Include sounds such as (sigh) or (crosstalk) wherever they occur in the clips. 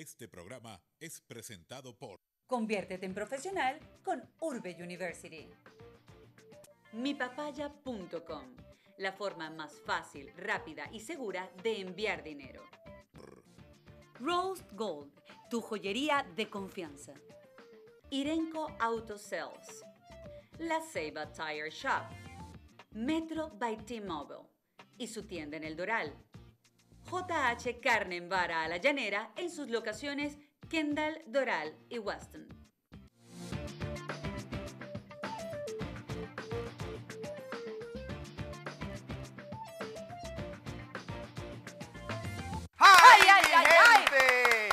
Este programa es presentado por Conviértete en profesional con Urbe University. Mipapaya.com, la forma más fácil, rápida y segura de enviar dinero. Rose Gold, tu joyería de confianza. Irenco Auto Sales. La Ceiba Tire Shop. Metro by T-Mobile. Y su tienda en el Doral, JH Carmen Vara a la Llanera en sus locaciones Kendall, Doral y Weston. ¡Ay, ay, ay! ay,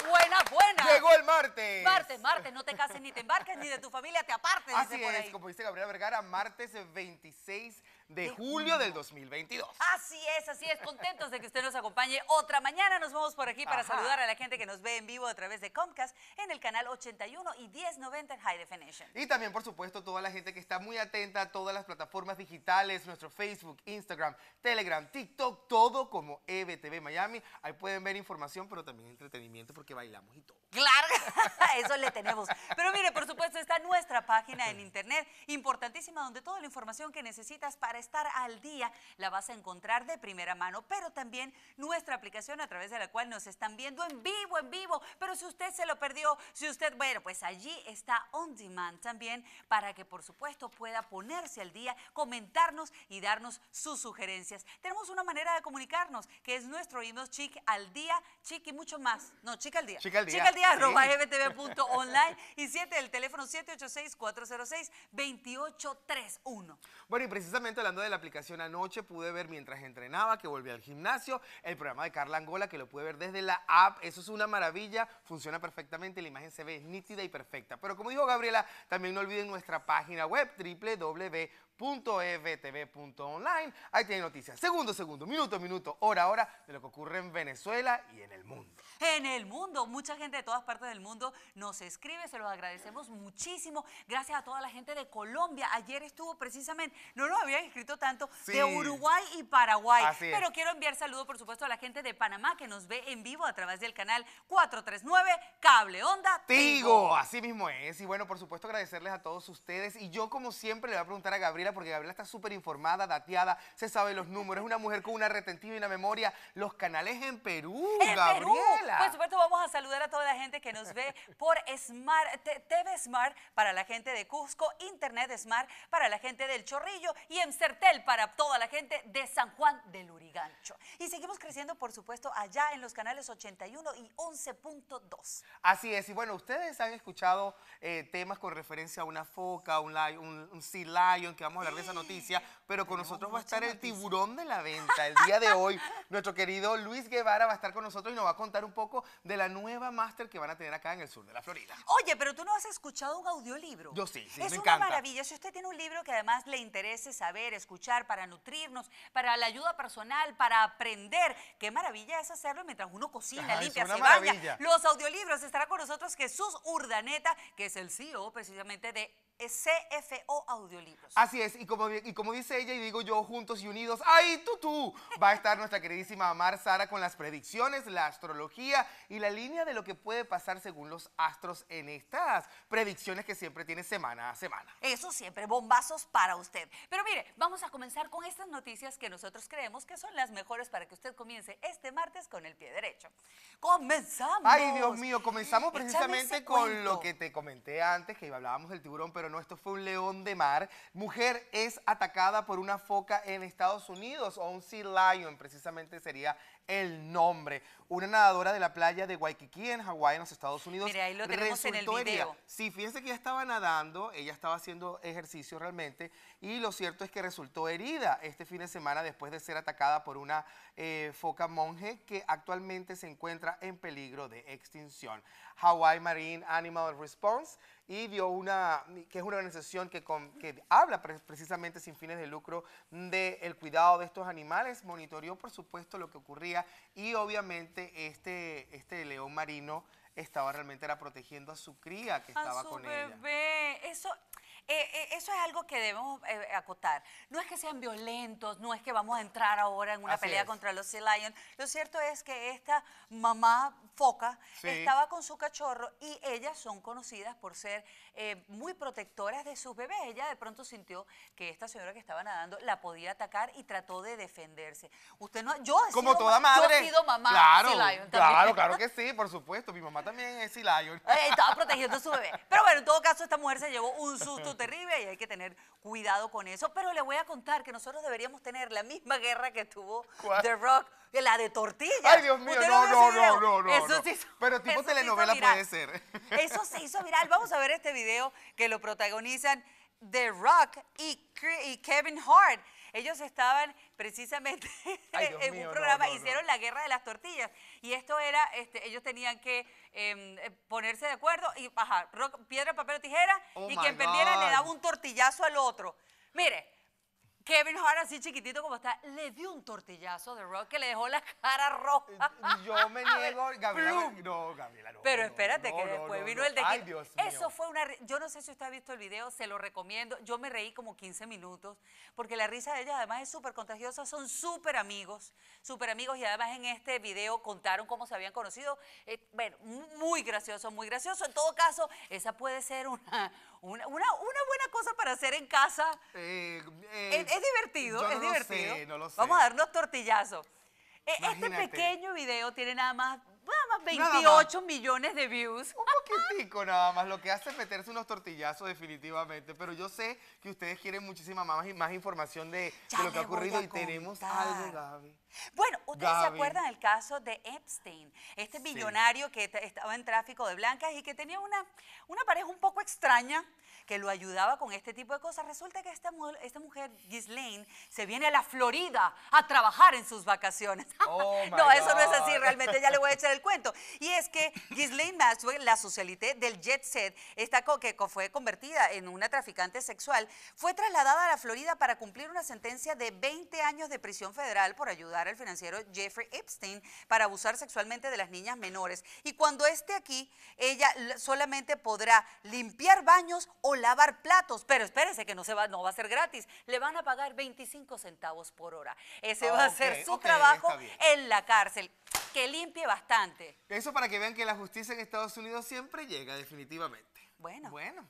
buena buena! Llegó el martes. Martes, martes. No te cases ni te embarques ni de tu familia te apartes. Así es, como dice Gabriela Vergara, martes 26 de julio del 2022. Así es, así es. Contentos de que usted nos acompañe otra mañana. Nos vamos por aquí para saludar a la gente que nos ve en vivo a través de Comcast en el canal 81 y 1090 en High Definition. Y también, por supuesto, toda la gente que está muy atenta a todas las plataformas digitales, nuestro Facebook, Instagram, Telegram, TikTok, todo como EBTV Miami. Ahí pueden ver información, pero también entretenimiento porque bailamos y todo. Claro, (laughs) eso le tenemos. Pero mire, por supuesto, está nuestra página en internet, importantísima, donde toda la información que necesitas para estar al día la vas a encontrar de primera mano, pero también nuestra aplicación a través de la cual nos están viendo en vivo, en vivo. Pero si usted se lo perdió, si usted, bueno, pues allí está On Demand también para que por supuesto pueda ponerse al día, comentarnos y darnos sus sugerencias. Tenemos una manera de comunicarnos que es nuestro email chic al día, chic y mucho más. No, chica al día. Chica al día. al día, y 7, el teléfono 786-406-2831. Bueno, y precisamente la hablando de la aplicación anoche, pude ver mientras entrenaba, que volví al gimnasio, el programa de Carla Angola, que lo pude ver desde la app. Eso es una maravilla, funciona perfectamente, la imagen se ve nítida y perfecta. Pero como dijo Gabriela, también no olviden nuestra página web www punto online Ahí tienen noticias. Segundo, segundo, minuto, minuto, hora, hora de lo que ocurre en Venezuela y en el mundo. En el mundo, mucha gente de todas partes del mundo nos escribe, se los agradecemos muchísimo. Gracias a toda la gente de Colombia. Ayer estuvo precisamente, no nos habían escrito tanto, de Uruguay y Paraguay. Pero quiero enviar saludos, por supuesto, a la gente de Panamá que nos ve en vivo a través del canal 439 Cable Onda Tigo. Tigo. Así mismo es. Y bueno, por supuesto, agradecerles a todos ustedes. Y yo, como siempre, le voy a preguntar a Gabriel porque Gabriela está súper informada, dateada, se sabe los números, es una mujer con una retentiva y una memoria. Los canales en Perú, en Perú. Por supuesto, vamos a saludar a toda la gente que nos ve por Smart, TV Smart para la gente de Cusco, Internet Smart para la gente del Chorrillo y Encertel para toda la gente de San Juan del Urigancho. Y seguimos creciendo, por supuesto, allá en los canales 81 y 11.2. Así es, y bueno, ustedes han escuchado eh, temas con referencia a una foca, un, un, un sea lion que vamos hablar de esa noticia, pero con nosotros va a estar el tiburón de la venta el día de hoy. (laughs) Nuestro querido Luis Guevara va a estar con nosotros y nos va a contar un poco de la nueva máster que van a tener acá en el sur de la Florida. Oye, pero tú no has escuchado un audiolibro. Yo sí, sí, me encanta. Es una maravilla. Si usted tiene un libro que además le interese saber, escuchar, para nutrirnos, para la ayuda personal, para aprender, qué maravilla es hacerlo mientras uno cocina, limpia, se maravilla. Los audiolibros estará con nosotros Jesús Urdaneta, que es el CEO precisamente de CFO Audiolibros. Así es, y como, y como dice ella y digo yo, juntos y unidos, ¡ay, tú, tú! Va a estar nuestra queridísima Mar Sara con las predicciones, la astrología y la línea de lo que puede pasar según los astros en estas predicciones que siempre tiene semana a semana. Eso siempre, bombazos para usted. Pero mire, vamos a comenzar con estas noticias que nosotros creemos que son las mejores para que usted comience este martes con el pie derecho. ¡Comenzamos! Ay, Dios mío, comenzamos precisamente con lo que te comenté antes, que hablábamos del tiburón, pero no, esto fue un león de mar. Mujer es atacada por una foca en Estados Unidos, o un sea lion precisamente sería el nombre. Una nadadora de la playa de Waikiki en Hawái, en los Estados Unidos. Mira, ahí lo tenemos en el video. Sí, fíjense que ella estaba nadando, ella estaba haciendo ejercicio realmente, y lo cierto es que resultó herida este fin de semana después de ser atacada por una eh, foca monje que actualmente se encuentra en peligro de extinción. Hawaii Marine Animal Response y dio una, que es una organización que, que habla precisamente sin fines de lucro del cuidado de estos animales, monitoreó por supuesto lo que ocurría y obviamente este, este león marino estaba realmente era protegiendo a su cría que estaba con bebé. Ella. Eso, eh, eh, eso es algo que debemos eh, acotar. No es que sean violentos, no es que vamos a entrar ahora en una pelea contra los Sea Lions. Lo cierto es que esta mamá foca, estaba con su cachorro y ellas son conocidas por ser eh, muy protectoras de sus bebés. Ella de pronto sintió que esta señora que estaba nadando la podía atacar y trató de defenderse. Usted no, yo Como toda madre. Yo he sido mamá. Claro, claro, claro (laughs) que sí, por supuesto. Mi mamá también es Sea eh, estaba protegiendo a su bebé. Pero bueno, en todo caso, esta mujer se llevó un susto terrible y hay que tener cuidado con eso. Pero le voy a contar que nosotros deberíamos tener la misma guerra que tuvo The Rock, la de Tortilla. Ay, Dios mío, no, no, no, no, pero tipo telenovela puede ser. (laughs) Eso se hizo viral. Vamos a ver este video que lo protagonizan The Rock y, Kevin Hart. Ellos estaban precisamente (laughs) en un programa, hicieron la guerra de las tortillas. Y esto era, este, ellos tenían que em, eh, ponerse de acuerdo y bajar piedra, papel o tijera. Oh y quien perdiera le daba un tortillazo al otro. Mire, Kevin Hart, así chiquitito como está, le dio un tortillazo de Rock que le dejó la cara roja. Eh, yo (laughs) me niego, Gabriela. No, Gabriela, no. Pero espérate, que después vino el de. Ay, Dios Eso fue una. Yo no sé si usted ha visto el video, se lo recomiendo. Yo me reí como 15 minutos, porque la risa de ella además es súper contagiosa. Son súper amigos, súper amigos. Y además en este video contaron cómo se habían conocido. Eh, bueno, muy gracioso, muy gracioso. En todo caso, esa puede ser una una, una, buena cosa para hacer en casa. Eh, eh, es, divertido, es divertido. Vamos a darnos tortillazos. E, este pequeño video tiene nada más 28 millones de views. Un poquitico nada más, lo que hace es meterse unos tortillazos definitivamente, pero yo sé que ustedes quieren muchísima más, información de, lo que ha ocurrido y tenemos algo, Gaby. Bueno, ustedes se acuerdan del caso de Epstein, este millonario que estaba en tráfico de blancas y que tenía una, pareja un poco extraña que lo ayudaba con este tipo de cosas. Resulta que esta, mujer, Ghislaine, se viene a la Florida a trabajar en sus vacaciones. Oh, (laughs) no, eso no es así, realmente ya le voy a echar el cuento. Y es que Ghislaine Maxwell, la socialité del jet set, esta que fue convertida en una traficante sexual, fue trasladada a la Florida para cumplir una sentencia de 20 años de prisión federal por ayudar al financiero Jeffrey Epstein para abusar sexualmente de las niñas menores. Y cuando esté aquí, ella solamente podrá limpiar baños o lavar platos. Pero espérese que no, se va, no va a ser gratis. Le van a pagar 25 centavos por hora. Ese va a ser su trabajo en la cárcel que limpie bastante. Eso para que vean que la justicia en Estados Unidos siempre llega, definitivamente. Bueno. Bueno.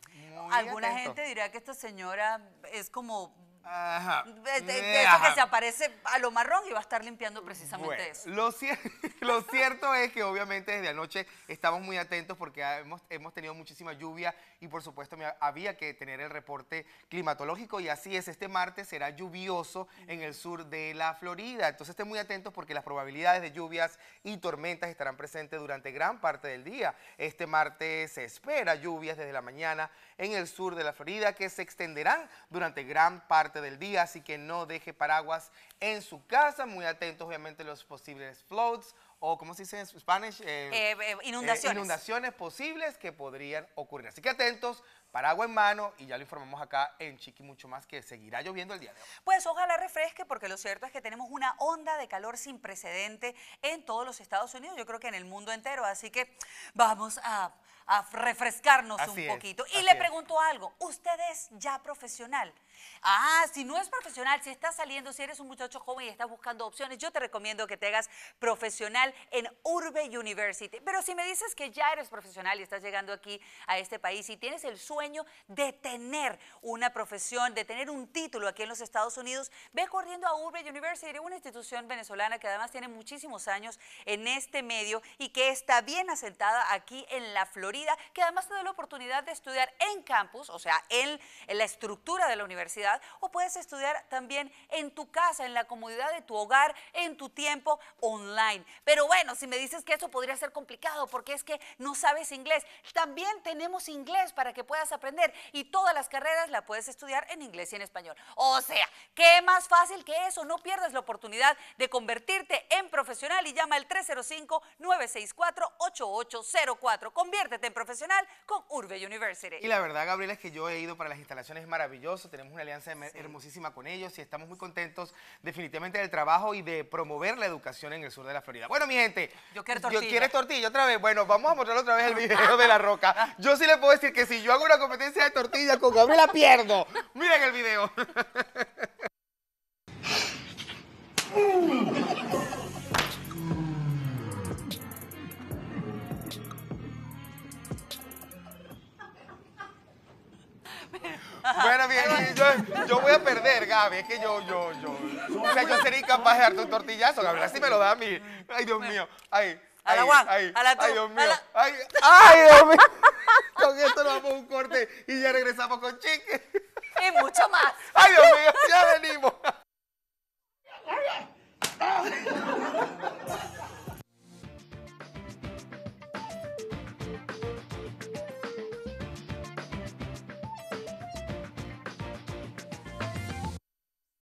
Alguna gente dirá que esta señora es como de, eh, que se aparece a lo marrón y va a estar limpiando precisamente eso. (laughs) Lo, cierto es que obviamente desde anoche estamos muy atentos porque hemos, hemos, tenido muchísima lluvia y por supuesto había que tener el reporte climatológico y así es, este martes será lluvioso en el sur de la Florida. Entonces estén muy atentos porque las probabilidades de lluvias y tormentas estarán presentes durante gran parte del día. Este martes se espera lluvias desde la mañana en el sur de la Florida que se extenderán durante gran parte del día, así que no deje paraguas en su casa. Muy atentos, obviamente, a los posibles floods o, como se dice en Spanish? Eh, eh, eh, inundaciones. inundaciones posibles que podrían ocurrir. Así que atentos, paraguas en mano y ya lo informamos acá en Chiqui mucho más que seguirá lloviendo el día de hoy. Pues ojalá refresque porque lo cierto es que tenemos una onda de calor sin precedente en todos los Estados Unidos, yo creo que en el mundo entero, así que vamos a, refrescarnos un poquito. y le pregunto algo, ¿usted es ya profesional? Ah, si no es profesional, si estás saliendo, si eres un muchacho joven y estás buscando opciones, yo te recomiendo que te hagas profesional en Urbe University. Pero si me dices que ya eres profesional y estás llegando aquí a este país y tienes el sueño de tener una profesión, de tener un título aquí en los Estados Unidos, ve corriendo a Urbe University, una institución venezolana que además tiene muchísimos años en este medio y que está bien asentada aquí en la Florida, que además te da la oportunidad de estudiar en campus, o sea, en, en la estructura de la universidad o puedes estudiar también en tu casa, en la comodidad de tu hogar, en tu tiempo online. Pero bueno, si me dices que eso podría ser complicado porque es que no sabes inglés, también tenemos inglés para que puedas aprender y todas las carreras la puedes estudiar en inglés y en español. O sea, ¿qué más fácil que eso? No pierdas la oportunidad de convertirte en profesional y llama al 305-964-8804. Conviértete en profesional con Urbe University. Y la verdad, Gabriela, es que yo he ido para las instalaciones maravillosas, tenemos una alianza hermosísima con ellos y estamos muy contentos definitivamente del trabajo y de promover la educación en el sur de la Florida. Bueno, mi gente. Yo quiero tortilla. Yo quiero tortilla otra vez. Bueno, vamos a mostrar otra vez el (laughs) video de La Roca. Yo sí le puedo decir que si yo hago una competencia de tortilla con Gabriela, la pierdo. Miren el video. (laughs) Bueno, bien, yo, voy a perder, Gaby. Es que yo, yo, yo. O sea, yo sería incapaz de darte un tortillazo, Gaby. Así me lo da a mí. Ay, Dios mío. Ay. A la ay, a la Dios mío. Ay, (laughs) ay, Dios mío. Con esto nos vamos un corte y ya regresamos con Chique. Y mucho más. Ay, Dios mío, ya venimos.